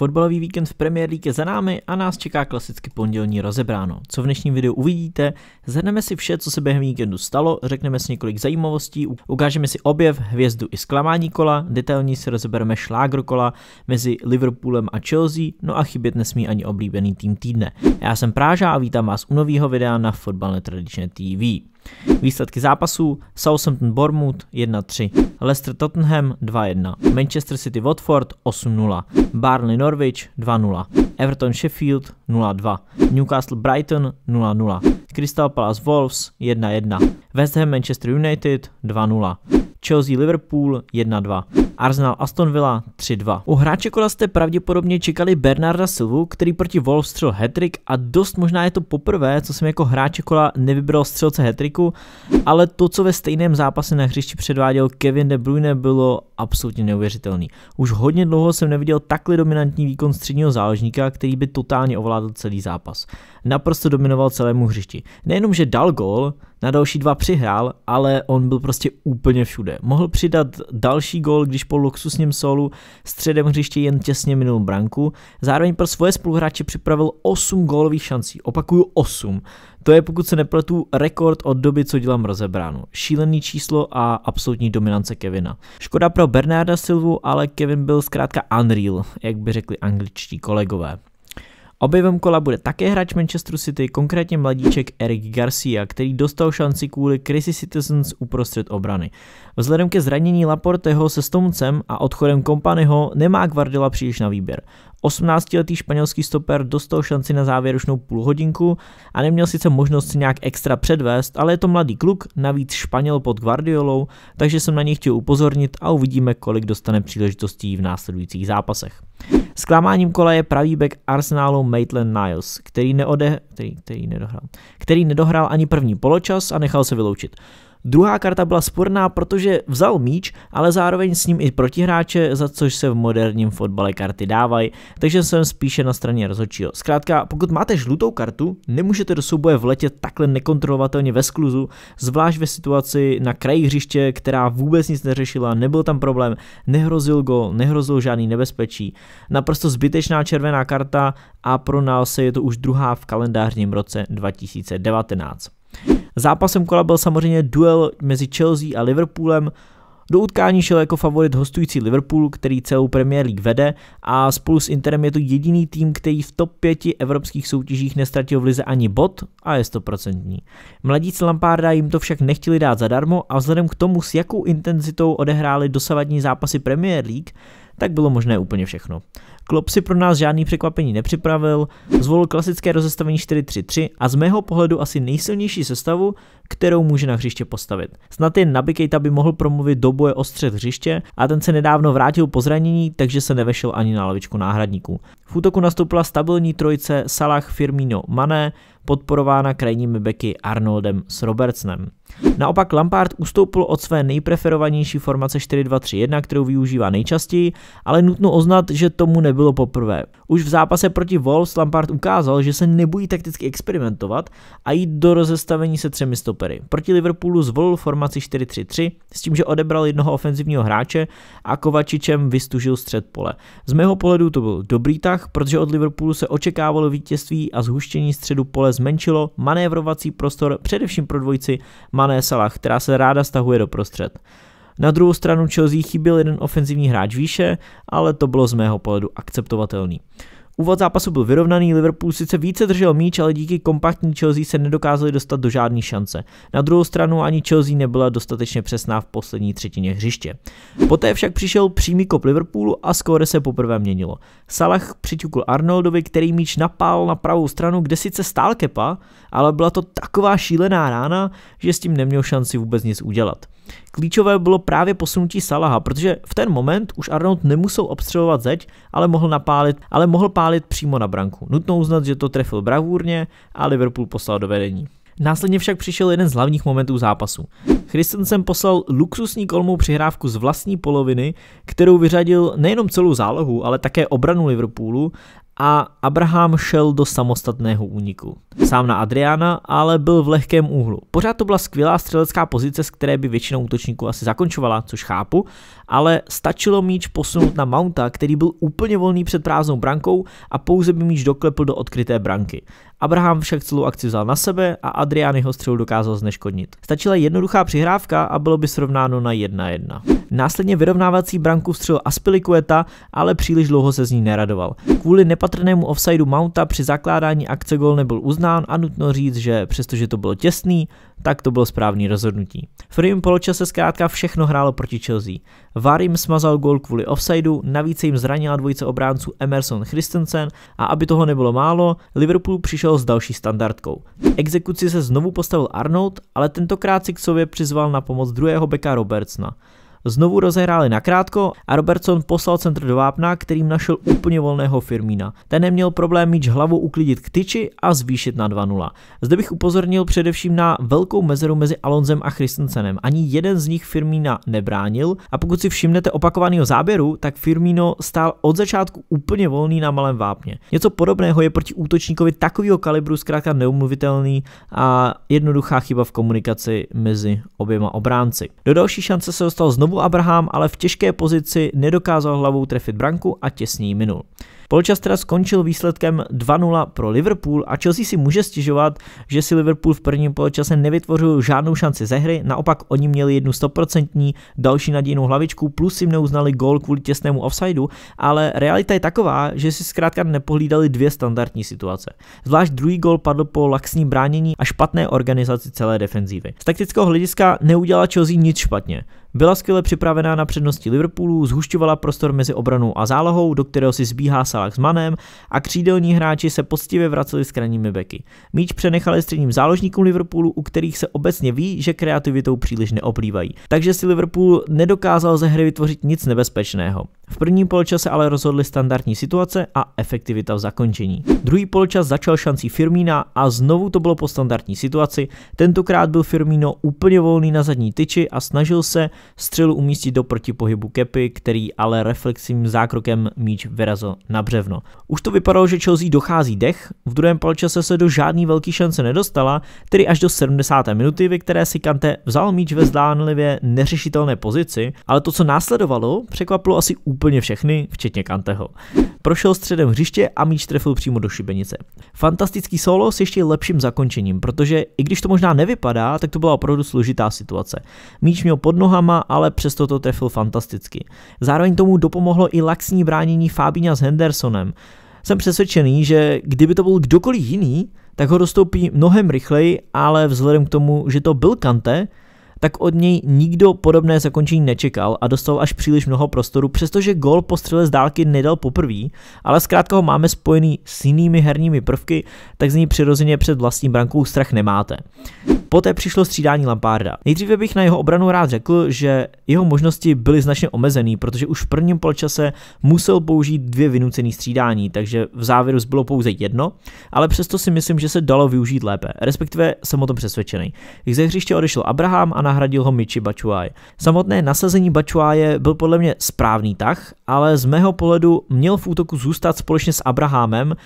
Fotbalový víkend v Premier League je za námi a nás čeká klasicky pondělní rozebráno. Co v dnešním videu uvidíte, zhrneme si vše, co se během víkendu stalo, řekneme si několik zajímavostí, ukážeme si objev, hvězdu i zklamání kola, detailně si rozebereme šlágr kola mezi Liverpoolem a Chelsea, no a chybět nesmí ani oblíbený tým týdne. Já jsem Práža a vítám vás u nového videa na Fotbal netradičné TV. Výsledky zápasů Southampton Bournemouth 1-3, Leicester Tottenham 2-1, Manchester City Watford 8-0, Barnley Norwich 2-0, Everton Sheffield 0-2, Newcastle Brighton 0-0, Crystal Palace Wolves 1-1, West Ham Manchester United 2-0, Chelsea Liverpool 1-2. Arsenal Aston Villa 3-2. U hráče kola jste pravděpodobně čekali Bernarda Silvu, který proti Wolves střel hetrik a dost možná je to poprvé, co jsem jako hráče kola nevybral střelce hetriku, ale to, co ve stejném zápase na hřišti předváděl Kevin De Bruyne, bylo absolutně neuvěřitelný. Už hodně dlouho jsem neviděl takhle dominantní výkon středního záložníka, který by totálně ovládl celý zápas. Naprosto dominoval celému hřišti. Nejenom, že dal gol, na další dva přihrál, ale on byl prostě úplně všude. Mohl přidat další gol, když po luxusním solu středem hřiště jen těsně minul branku. Zároveň pro svoje spoluhráče připravil 8 gólových šancí. Opakuju 8. To je, pokud se nepletu, rekord od doby, co dělám rozebránu. Šílený číslo a absolutní dominance Kevina. Škoda pro Bernarda Silvu, ale Kevin byl zkrátka unreal, jak by řekli angličtí kolegové. Objevem kola bude také hráč Manchester City, konkrétně mladíček Eric Garcia, který dostal šanci kvůli Crisis Citizens uprostřed obrany. Vzhledem ke zranění Laporteho se Stomcem a odchodem Kompanyho nemá Guardiola příliš na výběr. 18-letý španělský stoper dostal šanci na závěrečnou půlhodinku a neměl sice možnost si nějak extra předvést, ale je to mladý kluk, navíc Španěl pod Guardiolou, takže jsem na něj chtěl upozornit a uvidíme, kolik dostane příležitostí v následujících zápasech. Zklamáním kola je pravý back Arsenalu Maitland Niles, který, neode, který, který, nedohrál, který nedohrál ani první poločas a nechal se vyloučit. Druhá karta byla sporná, protože vzal míč, ale zároveň s ním i protihráče, za což se v moderním fotbale karty dávají, takže jsem spíše na straně rozhodčího. Zkrátka, pokud máte žlutou kartu, nemůžete do souboje vletět takhle nekontrolovatelně ve skluzu, zvlášť ve situaci na kraji hřiště, která vůbec nic neřešila, nebyl tam problém, nehrozil gol, nehrozil žádný nebezpečí. Naprosto zbytečná červená karta a pro nás je to už druhá v kalendářním roce 2019. Zápasem kola byl samozřejmě duel mezi Chelsea a Liverpoolem, do utkání šel jako favorit hostující Liverpool, který celou Premier League vede a spolu s Interem je to jediný tým, který v top 5 evropských soutěžích nestratil v lize ani bod a je stoprocentní. Mladíci Lamparda jim to však nechtěli dát zadarmo a vzhledem k tomu, s jakou intenzitou odehráli dosavadní zápasy Premier League, tak bylo možné úplně všechno. Klopp si pro nás žádný překvapení nepřipravil, zvolil klasické rozestavení 4-3-3 a z mého pohledu asi nejsilnější sestavu, kterou může na hřiště postavit. Snad jen Nabikejta by mohl promluvit do boje o střed hřiště a ten se nedávno vrátil po zranění, takže se nevešel ani na lavičku náhradníků. V útoku nastoupila stabilní trojice Salah, Firmino, Mané, podporována krajními beky Arnoldem s Robertsnem. Naopak Lampard ustoupil od své nejpreferovanější formace 4-2-3-1, kterou využívá nejčastěji, ale nutno oznat, že tomu nebylo poprvé. Už v zápase proti Wolves Lampard ukázal, že se nebojí takticky experimentovat a jít do rozestavení se třemi stopery. Proti Liverpoolu zvolil formaci 4-3-3 s tím, že odebral jednoho ofenzivního hráče a Kovačičem vystužil střed pole. Z mého pohledu to byl dobrý tah, protože od Liverpoolu se očekávalo vítězství a zhuštění středu pole zmenšilo manévrovací prostor především pro dvojici Mané Salah, která se ráda stahuje do prostřed. Na druhou stranu Chelsea chyběl jeden ofenzivní hráč výše, ale to bylo z mého pohledu akceptovatelný. Úvod zápasu byl vyrovnaný, Liverpool sice více držel míč, ale díky kompaktní Chelsea se nedokázali dostat do žádné šance. Na druhou stranu ani Chelsea nebyla dostatečně přesná v poslední třetině hřiště. Poté však přišel přímý kop Liverpoolu a skóre se poprvé měnilo. Salah přiťukl Arnoldovi, který míč napál na pravou stranu, kde sice stál Kepa, ale byla to taková šílená rána, že s tím neměl šanci vůbec nic udělat. Klíčové bylo právě posunutí Salaha, protože v ten moment už Arnold nemusel obstřelovat zeď, ale mohl, napálit, ale mohl pálit přímo na branku. Nutno uznat, že to trefil bravurně a Liverpool poslal do vedení. Následně však přišel jeden z hlavních momentů zápasu. Christensen poslal luxusní kolmou přihrávku z vlastní poloviny, kterou vyřadil nejenom celou zálohu, ale také obranu Liverpoolu a Abraham šel do samostatného úniku. Sám na Adriana, ale byl v lehkém úhlu. Pořád to byla skvělá střelecká pozice, z které by většina útočníků asi zakončovala, což chápu, ale stačilo míč posunout na Mounta, který byl úplně volný před prázdnou brankou a pouze by míč doklepl do odkryté branky. Abraham však celou akci vzal na sebe a Adrián jeho střelu dokázal zneškodnit. Stačila jednoduchá přihrávka a bylo by srovnáno na 1-1. Následně vyrovnávací branku střel Aspilikueta, ale příliš dlouho se z ní neradoval. Kvůli nepatrnému offsideu Mounta při zakládání akce gol nebyl uznán a nutno říct, že přestože to bylo těsný, tak to bylo správný rozhodnutí. V prvním poločase zkrátka všechno hrálo proti Chelsea. Varim jim smazal gol kvůli offsideu, navíc jim zranila dvojice obránců Emerson Christensen a aby toho nebylo málo, Liverpool přišel s další standardkou. Exekuci se znovu postavil Arnold, ale tentokrát si k sobě přizval na pomoc druhého beka Robertsna. Znovu rozehráli nakrátko a Robertson poslal centr do vápna, kterým našel úplně volného Firmína. Ten neměl problém míč hlavu uklidit k tyči a zvýšit na 2-0. Zde bych upozornil především na velkou mezeru mezi Alonzem a Christensenem. Ani jeden z nich Firmína nebránil a pokud si všimnete opakovaného záběru, tak Firmino stál od začátku úplně volný na malém vápně. Něco podobného je proti útočníkovi takového kalibru zkrátka neumluvitelný a jednoduchá chyba v komunikaci mezi oběma obránci. Do další šance se dostal znovu Znovu Abraham ale v těžké pozici nedokázal hlavou trefit branku a těsně minul. Polčas teda skončil výsledkem 2-0 pro Liverpool a Chelsea si může stěžovat, že si Liverpool v prvním poločase nevytvořil žádnou šanci ze hry, naopak oni měli jednu 100% další nadějnou hlavičku, plus jim neuznali gól kvůli těsnému offsideu, ale realita je taková, že si zkrátka nepohlídali dvě standardní situace. Zvlášť druhý gól padl po laxní bránění a špatné organizaci celé defenzívy. Z taktického hlediska neudělala Chelsea nic špatně. Byla skvěle připravená na přednosti Liverpoolu, zhušťovala prostor mezi obranou a zálohou, do kterého si zbíhá Salah s Manem a křídelní hráči se poctivě vraceli s kraními beky. Míč přenechali středním záložníkům Liverpoolu, u kterých se obecně ví, že kreativitou příliš neoplývají. Takže si Liverpool nedokázal ze hry vytvořit nic nebezpečného. V prvním poločase ale rozhodly standardní situace a efektivita v zakončení. Druhý poločas začal šancí Firmína a znovu to bylo po standardní situaci. Tentokrát byl Firmino úplně volný na zadní tyči a snažil se střelu umístit do protipohybu Kepy, který ale reflexivním zákrokem míč vyrazil na břevno. Už to vypadalo, že Chelsea dochází dech, v druhém poločase se do žádný velký šance nedostala, tedy až do 70. minuty, ve které si Kante vzal míč ve zdánlivě neřešitelné pozici, ale to, co následovalo, překvapilo asi úplně úplně všechny, včetně Kanteho. Prošel středem hřiště a míč trefil přímo do šibenice. Fantastický solo s ještě lepším zakončením, protože i když to možná nevypadá, tak to byla opravdu složitá situace. Míč měl pod nohama, ale přesto to trefil fantasticky. Zároveň tomu dopomohlo i laxní bránění Fábíňa s Hendersonem. Jsem přesvědčený, že kdyby to byl kdokoliv jiný, tak ho dostoupí mnohem rychleji, ale vzhledem k tomu, že to byl Kante, tak od něj nikdo podobné zakončení nečekal a dostal až příliš mnoho prostoru, přestože gol po střele z dálky nedal poprvé, ale zkrátka ho máme spojený s jinými herními prvky, tak z ní přirozeně před vlastní brankou strach nemáte. Poté přišlo střídání Lamparda. Nejdříve bych na jeho obranu rád řekl, že jeho možnosti byly značně omezený, protože už v prvním polčase musel použít dvě vynucené střídání, takže v závěru zbylo pouze jedno, ale přesto si myslím, že se dalo využít lépe, respektive jsem o tom přesvědčený. Ze hřiště odešel Abraham a nahradil ho Michi Bačuaj. Samotné nasazení Bačuaje byl podle mě správný tah, ale z mého pohledu měl v útoku zůstat společně s Abrahamem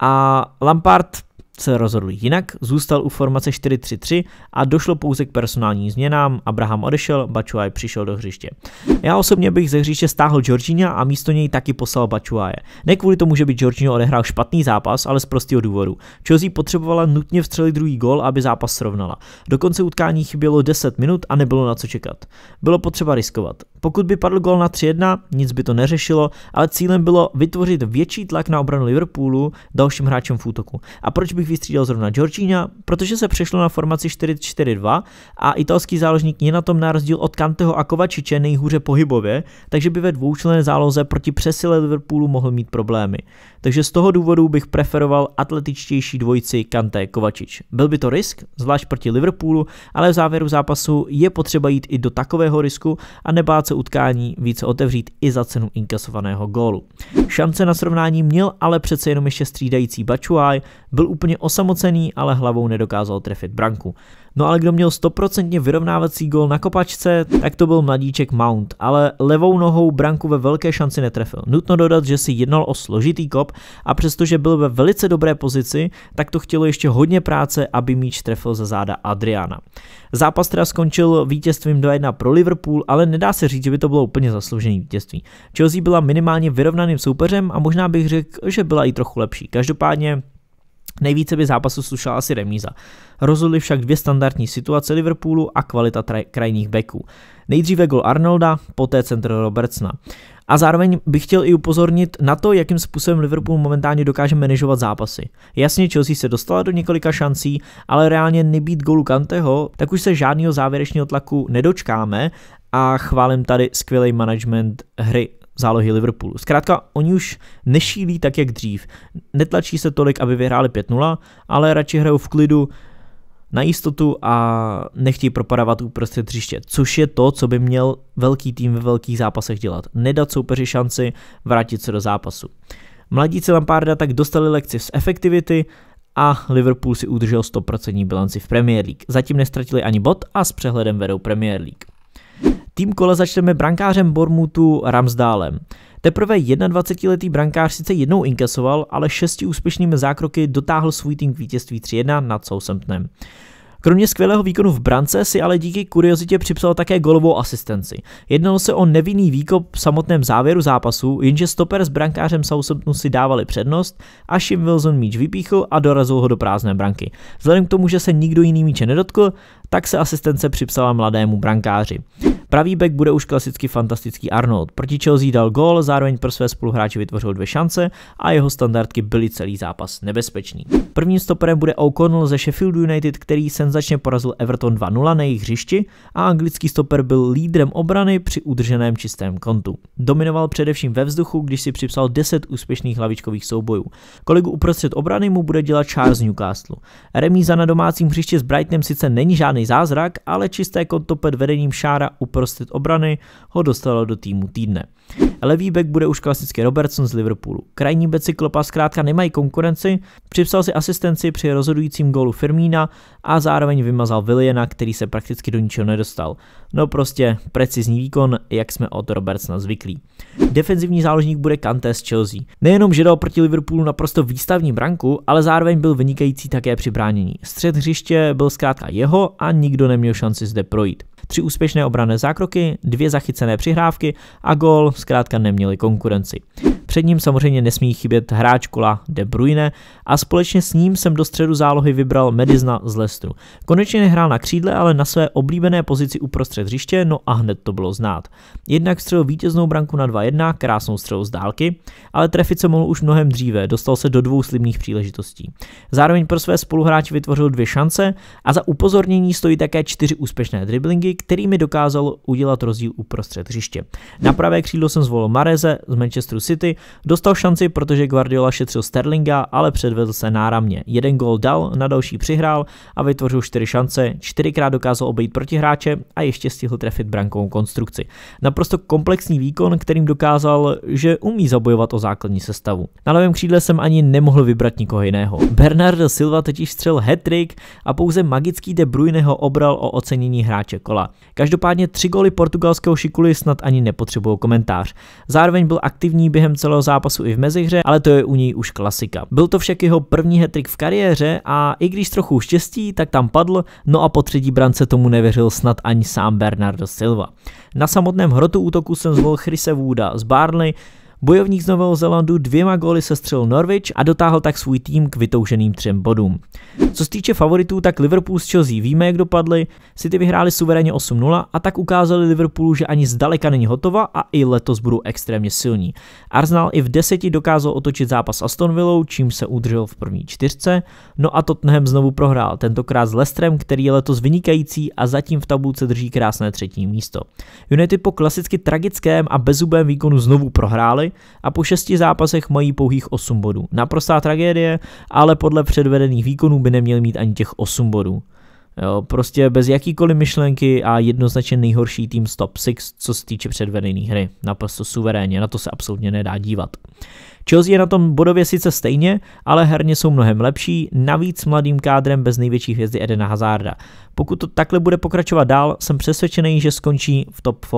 a Lampard se rozhodl jinak, zůstal u formace 4-3-3 a došlo pouze k personálním změnám. Abraham odešel, Bačuaj přišel do hřiště. Já osobně bych ze hřiště stáhl Georgina a místo něj taky poslal Bačuaje. Ne kvůli tomu, že by Georgino odehrál špatný zápas, ale z prostého důvodu. Chelsea potřebovala nutně vstřelit druhý gol, aby zápas srovnala. Do konce utkání chybělo 10 minut a nebylo na co čekat. Bylo potřeba riskovat. Pokud by padl gol na 3-1, nic by to neřešilo, ale cílem bylo vytvořit větší tlak na obranu Liverpoolu dalším hráčem v útoku. A proč bych vystřídal zrovna Georgina? Protože se přešlo na formaci 4-4-2 a italský záložník je na tom na rozdíl od Kanteho a Kovačiče nejhůře pohybově, takže by ve dvoučlené záloze proti přesile Liverpoolu mohl mít problémy. Takže z toho důvodu bych preferoval atletičtější dvojici Kante Kovačič. Byl by to risk, zvlášť proti Liverpoolu, ale v závěru zápasu je potřeba jít i do takového risku a nebát situace utkání více otevřít i za cenu inkasovaného gólu. Šance na srovnání měl ale přece jenom ještě střídající Bačuaj, byl úplně osamocený, ale hlavou nedokázal trefit branku. No ale kdo měl 100% vyrovnávací gol na kopačce, tak to byl mladíček Mount, ale levou nohou branku ve velké šanci netrefil. Nutno dodat, že si jednal o složitý kop a přestože byl ve velice dobré pozici, tak to chtělo ještě hodně práce, aby míč trefil za záda Adriana. Zápas teda skončil vítězstvím 2-1 pro Liverpool, ale nedá se říct, že by to bylo úplně zasloužené vítězství. Chelsea byla minimálně vyrovnaným soupeřem a možná bych řekl, že byla i trochu lepší. Každopádně Nejvíce by zápasu slušala asi remíza. Rozhodly však dvě standardní situace Liverpoolu a kvalita traj- krajních beků. Nejdříve gol Arnolda, poté centr Robertsna. A zároveň bych chtěl i upozornit na to, jakým způsobem Liverpool momentálně dokáže manažovat zápasy. Jasně, Chelsea se dostala do několika šancí, ale reálně nebýt golu Kanteho, tak už se žádného závěrečního tlaku nedočkáme a chválím tady skvělý management hry zálohy Liverpoolu. Zkrátka, oni už nešílí tak, jak dřív. Netlačí se tolik, aby vyhráli 5-0, ale radši hrajou v klidu, na jistotu a nechtějí propadávat uprostřed hřiště, což je to, co by měl velký tým ve velkých zápasech dělat. Nedat soupeři šanci vrátit se do zápasu. Mladíci Lamparda tak dostali lekci z efektivity a Liverpool si udržel 100% bilanci v Premier League. Zatím nestratili ani bod a s přehledem vedou Premier League. Tým kole začneme brankářem Bormutu Ramsdálem. Teprve 21-letý brankář sice jednou inkasoval, ale šesti úspěšnými zákroky dotáhl svůj tým k vítězství 3-1 nad Southamptonem. Kromě skvělého výkonu v brance si ale díky kuriozitě připsal také golovou asistenci. Jednalo se o nevinný výkop v samotném závěru zápasu, jenže stoper s brankářem Southamptonu si dávali přednost a Shim Wilson míč vypíchl a dorazil ho do prázdné branky. Vzhledem k tomu, že se nikdo jiný míče nedotkl, tak se asistence připsala mladému brankáři. Pravý back bude už klasicky fantastický Arnold. Proti Chelsea dal gól, zároveň pro své spoluhráče vytvořil dvě šance a jeho standardky byly celý zápas nebezpečný. Prvním stoperem bude O'Connell ze Sheffield United, který senzačně porazil Everton 2-0 na jejich hřišti a anglický stoper byl lídrem obrany při udrženém čistém kontu. Dominoval především ve vzduchu, když si připsal 10 úspěšných hlavičkových soubojů. Kolegu uprostřed obrany mu bude dělat Charles Newcastle. Remíza na domácím hřišti s Brightonem sice není žádný zázrak, ale čisté konto pod vedením Šára uprostřed uprostřed obrany ho dostalo do týmu týdne. Levý back bude už klasicky Robertson z Liverpoolu. Krajní beci Klopa zkrátka nemají konkurenci, připsal si asistenci při rozhodujícím gólu Firmína a zároveň vymazal Williana, který se prakticky do ničeho nedostal. No prostě precizní výkon, jak jsme od Robertsona zvyklí. Defenzivní záložník bude Kante z Chelsea. Nejenom, že dal proti Liverpoolu naprosto výstavní branku, ale zároveň byl vynikající také při bránění. Střed hřiště byl zkrátka jeho a nikdo neměl šanci zde projít. Tři úspěšné obrané zákroky, dvě zachycené přihrávky a gol zkrátka neměli konkurenci. Před ním samozřejmě nesmí chybět hráč kola De Bruyne a společně s ním jsem do středu zálohy vybral Medizna z Lestru. Konečně nehrál na křídle, ale na své oblíbené pozici uprostřed hřiště, no a hned to bylo znát. Jednak střelil vítěznou branku na 2-1, krásnou střelu z dálky, ale trefit se mohl už mnohem dříve, dostal se do dvou slibných příležitostí. Zároveň pro své spoluhráče vytvořil dvě šance a za upozornění stojí také čtyři úspěšné driblingy, kterými dokázal udělat rozdíl uprostřed hřiště. Na pravé křídlo jsem zvolil Mareze z Manchesteru City, Dostal šanci, protože Guardiola šetřil Sterlinga, ale předvedl se náramně. Jeden gol dal, na další přihrál a vytvořil čtyři šance, čtyřikrát dokázal obejít protihráče a ještě stihl trefit brankovou konstrukci. Naprosto komplexní výkon, kterým dokázal, že umí zabojovat o základní sestavu. Na levém křídle jsem ani nemohl vybrat nikoho jiného. Bernardo Silva totiž střel hat a pouze magický De Bruyne ho obral o ocenění hráče kola. Každopádně tři góly portugalského šikuly snad ani nepotřebují komentář. Zároveň byl aktivní během celého celého zápasu i v mezihře, ale to je u něj už klasika. Byl to však jeho první hetrik v kariéře a i když trochu štěstí, tak tam padl, no a po třetí brance tomu nevěřil snad ani sám Bernardo Silva. Na samotném hrotu útoku jsem zvolil Chrise Wooda z Barnley, Bojovník z Nového Zelandu dvěma góly střel Norwich a dotáhl tak svůj tým k vytouženým třem bodům. Co se týče favoritů, tak Liverpool s Chelsea víme, jak dopadly. City vyhráli suverénně 8-0 a tak ukázali Liverpoolu, že ani zdaleka není hotova a i letos budou extrémně silní. Arsenal i v deseti dokázal otočit zápas Aston Villou, čím se udržel v první čtyřce. No a Tottenham znovu prohrál, tentokrát s Lestrem, který je letos vynikající a zatím v tabulce drží krásné třetí místo. United po klasicky tragickém a bezubém výkonu znovu prohráli, a po šesti zápasech mají pouhých 8 bodů. Naprostá tragédie, ale podle předvedených výkonů by neměl mít ani těch 8 bodů. Jo, prostě bez jakýkoliv myšlenky a jednoznačně nejhorší tým z top 6, co se týče předvedené hry. Naprosto suverénně, na to se absolutně nedá dívat. Chelsea je na tom bodově sice stejně, ale herně jsou mnohem lepší, navíc mladým kádrem bez největší hvězdy Edena Hazarda. Pokud to takhle bude pokračovat dál, jsem přesvědčený, že skončí v top 4.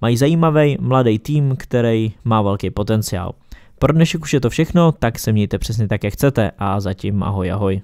Mají zajímavý mladý tým, který má velký potenciál. Pro dnešek už je to všechno, tak se mějte přesně tak, jak chcete a zatím ahoj ahoj.